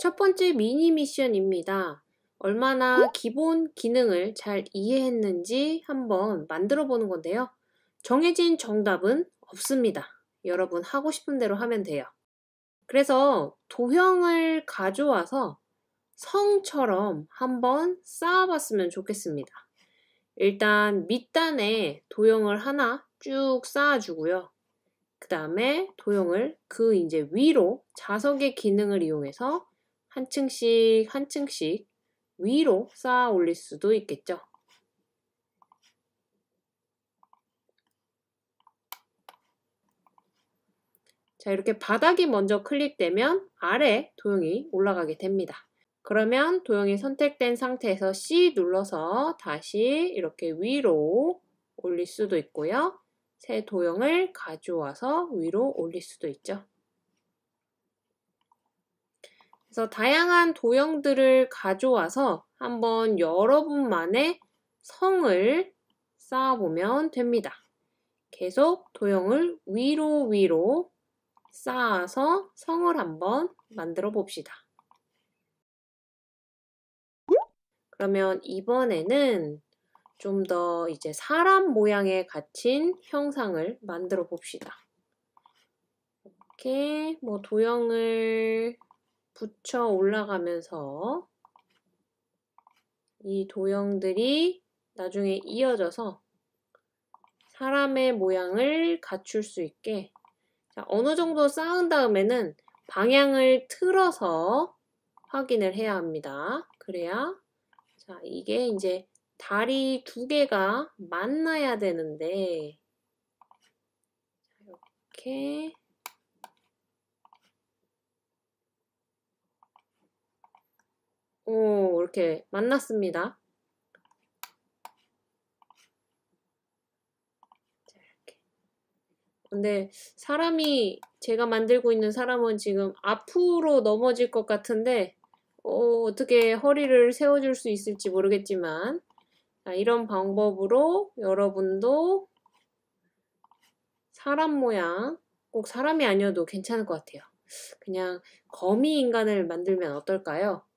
첫 번째 미니 미션입니다. 얼마나 기본 기능을 잘 이해했는지 한번 만들어 보는 건데요. 정해진 정답은 없습니다. 여러분 하고 싶은 대로 하면 돼요. 그래서 도형을 가져와서 성처럼 한번 쌓아봤으면 좋겠습니다. 일단 밑단에 도형을 하나 쭉 쌓아주고요. 그 다음에 도형을 그 이제 위로 자석의 기능을 이용해서 한 층씩 한 층씩 위로 쌓아 올릴 수도 있겠죠. 자, 이렇게 바닥이 먼저 클릭되면 아래 도형이 올라가게 됩니다. 그러면 도형이 선택된 상태에서 C 눌러서 다시 이렇게 위로 올릴 수도 있고요. 새 도형을 가져와서 위로 올릴 수도 있죠. 그래서 다양한 도형들을 가져와서 한번 여러분만의 성을 쌓아보면 됩니다. 계속 도형을 위로 위로 쌓아서 성을 한번 만들어 봅시다. 그러면 이번에는 좀 더 이제 사람 모양에 갇힌 형상을 만들어 봅시다. 이렇게 뭐 도형을 붙여 올라가면서 이 도형들이 나중에 이어져서 사람의 모양을 갖출 수 있게 자, 어느 정도 쌓은 다음에는 방향을 틀어서 확인을 해야 합니다. 그래야 자 이게 이제 다리 두 개가 만나야 되는데 이렇게 이렇게 만났습니다. 근데 사람이 제가 만들고 있는 사람은 지금 앞으로 넘어질 것 같은데 어, 떻게 허리를 세워줄 수 있을지 모르겠지만 자, 이런 방법으로 여러분도 사람 모양 꼭 사람이 아니어도 괜찮을 것 같아요. 그냥 거미 인간을 만들면 어떨까요?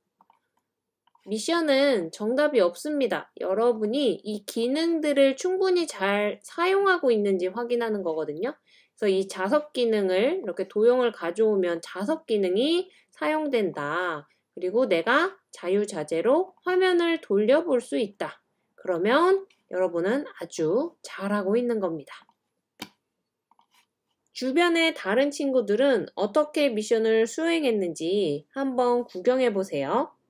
미션은 정답이 없습니다. 여러분이 이 기능들을 충분히 잘 사용하고 있는지 확인하는 거거든요. 그래서 이 자석 기능을 이렇게 도형을 가져오면 자석 기능이 사용된다. 그리고 내가 자유자재로 화면을 돌려볼 수 있다. 그러면 여러분은 아주 잘하고 있는 겁니다. 주변의 다른 친구들은 어떻게 미션을 수행했는지 한번 구경해 보세요.